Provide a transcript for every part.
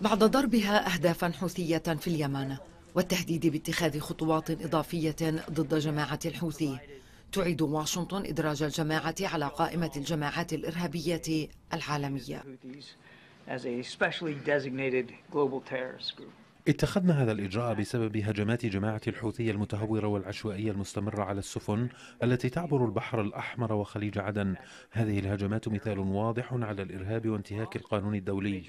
بعد ضربها أهدافا حوثية في اليمن والتهديد باتخاذ خطوات إضافية ضد جماعة الحوثي تعيد واشنطن إدراج الجماعة على قائمة الجماعات الإرهابية العالمية. as a specially designated global terrorist group. اتخذنا هذا الإجراء بسبب هجمات جماعة الحوثية المتهورة والعشوائية المستمرة على السفن التي تعبر البحر الأحمر وخليج عدن هذه الهجمات مثال واضح على الإرهاب وانتهاك القانون الدولي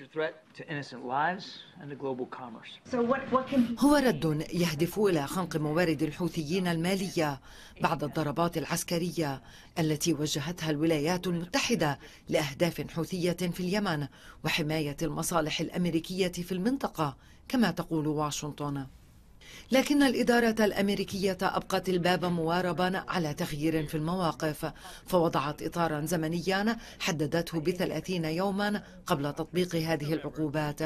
هو رد يهدف إلى خنق موارد الحوثيين المالية بعد الضربات العسكرية التي وجهتها الولايات المتحدة لأهداف حوثية في اليمن وحماية المصالح الأمريكية في المنطقة كما تقول واشنطن لكن الإدارة الأمريكية أبقت الباب مواربا على تغيير في المواقف فوضعت إطارا زمنيا حددته بثلاثين يوما قبل تطبيق هذه العقوبات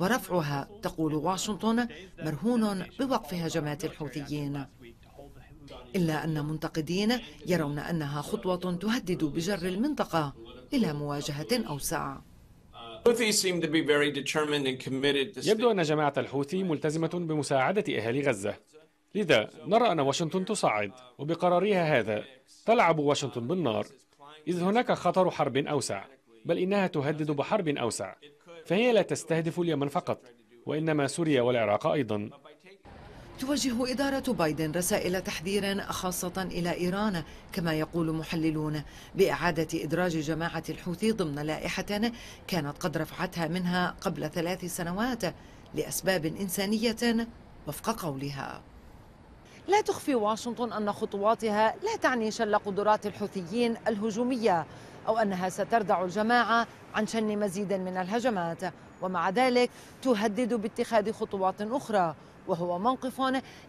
ورفعها تقول واشنطن مرهون بوقف هجمات الحوثيين إلا أن منتقدين يرون أنها خطوة تهدد بجر المنطقة إلى مواجهة أوسع يبدو أن جماعة الحوثي ملتزمة بمساعدة أهالي غزة لذا نرى أن واشنطن تصعد وبقرارها هذا تلعب واشنطن بالنار إذ هناك خطر حرب أوسع بل إنها تهدد بحرب أوسع فهي لا تستهدف اليمن فقط وإنما سوريا والعراق أيضا توجه إدارة بايدن رسائل تحذير خاصة إلى إيران كما يقول محللون بإعادة إدراج جماعة الحوثي ضمن لائحة كانت قد رفعتها منها قبل ثلاث سنوات لأسباب إنسانية وفق قولها لا تخفي واشنطن أن خطواتها لا تعني شل قدرات الحوثيين الهجومية أو أنها ستردع الجماعة عن شن مزيد من الهجمات ومع ذلك تهدد باتخاذ خطوات أخرى وهو موقف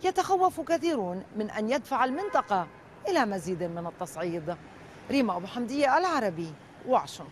يتخوف كثيرون من أن يدفع المنطقة إلى مزيد من التصعيد ريما أبو حمدية العربي واشنطن